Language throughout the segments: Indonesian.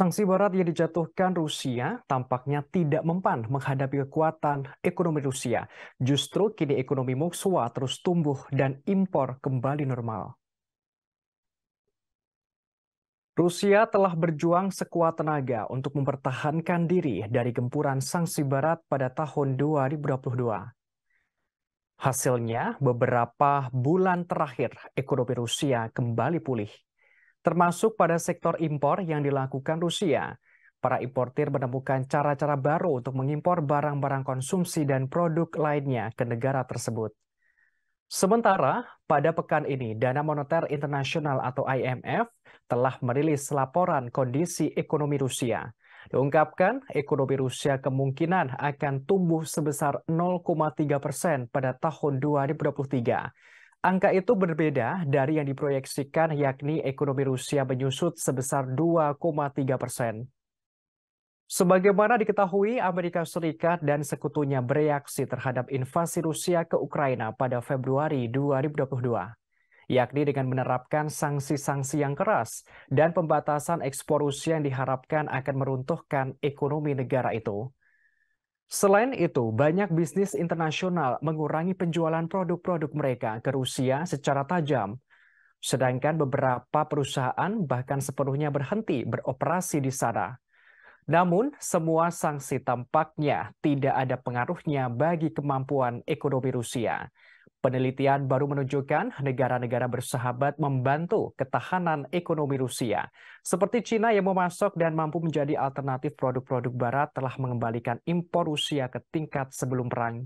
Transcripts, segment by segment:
Sanksi Barat yang dijatuhkan Rusia tampaknya tidak mempan menghadapi kekuatan ekonomi Rusia. Justru kini ekonomi Moskwa terus tumbuh dan impor kembali normal. Rusia telah berjuang sekuat tenaga untuk mempertahankan diri dari gempuran sanksi barat pada tahun 2022. Hasilnya, beberapa bulan terakhir ekonomi Rusia kembali pulih termasuk pada sektor impor yang dilakukan Rusia. Para importir menemukan cara-cara baru untuk mengimpor barang-barang konsumsi dan produk lainnya ke negara tersebut. Sementara, pada pekan ini, Dana Moneter Internasional atau IMF telah merilis laporan kondisi ekonomi Rusia. Diungkapkan, ekonomi Rusia kemungkinan akan tumbuh sebesar 0,3 persen pada tahun 2023 Angka itu berbeda dari yang diproyeksikan yakni ekonomi Rusia menyusut sebesar 2,3 persen. Sebagaimana diketahui, Amerika Serikat dan sekutunya bereaksi terhadap invasi Rusia ke Ukraina pada Februari 2022, yakni dengan menerapkan sanksi-sanksi yang keras dan pembatasan ekspor Rusia yang diharapkan akan meruntuhkan ekonomi negara itu. Selain itu, banyak bisnis internasional mengurangi penjualan produk-produk mereka ke Rusia secara tajam. Sedangkan beberapa perusahaan bahkan sepenuhnya berhenti beroperasi di sana. Namun, semua sanksi tampaknya tidak ada pengaruhnya bagi kemampuan ekonomi Rusia. Penelitian baru menunjukkan negara-negara bersahabat membantu ketahanan ekonomi Rusia. Seperti Cina yang memasok dan mampu menjadi alternatif produk-produk barat telah mengembalikan impor Rusia ke tingkat sebelum perang.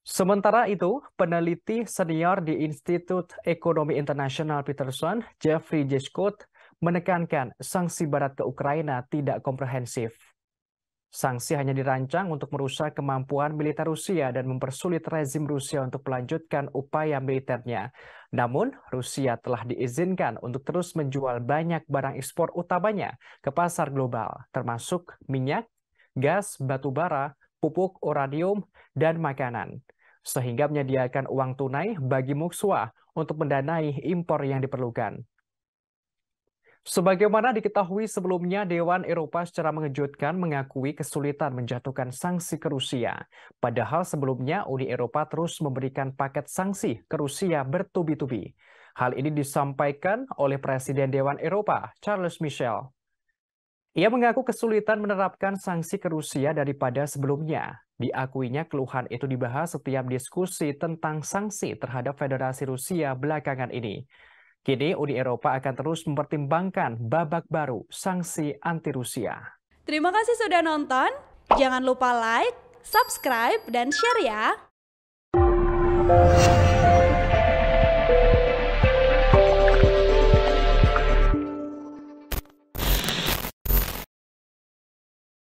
Sementara itu, peneliti senior di Institut Ekonomi Internasional Peterson, Jeffrey J. Scott, menekankan sanksi barat ke Ukraina tidak komprehensif. Sanksi hanya dirancang untuk merusak kemampuan militer Rusia dan mempersulit rezim Rusia untuk melanjutkan upaya militernya. Namun, Rusia telah diizinkan untuk terus menjual banyak barang ekspor utamanya ke pasar global, termasuk minyak, gas, batu bara, pupuk, uranium, dan makanan. Sehingga menyediakan uang tunai bagi Mukswa untuk mendanai impor yang diperlukan. Sebagaimana diketahui sebelumnya, Dewan Eropa secara mengejutkan mengakui kesulitan menjatuhkan sanksi ke Rusia. Padahal sebelumnya Uni Eropa terus memberikan paket sanksi ke Rusia bertubi-tubi. Hal ini disampaikan oleh Presiden Dewan Eropa, Charles Michel. Ia mengaku kesulitan menerapkan sanksi ke Rusia daripada sebelumnya. Diakuinya keluhan itu dibahas setiap diskusi tentang sanksi terhadap Federasi Rusia belakangan ini. Kini Uni Eropa akan terus mempertimbangkan babak baru sanksi anti Rusia. Terima kasih sudah nonton. Jangan lupa like, subscribe, dan share ya.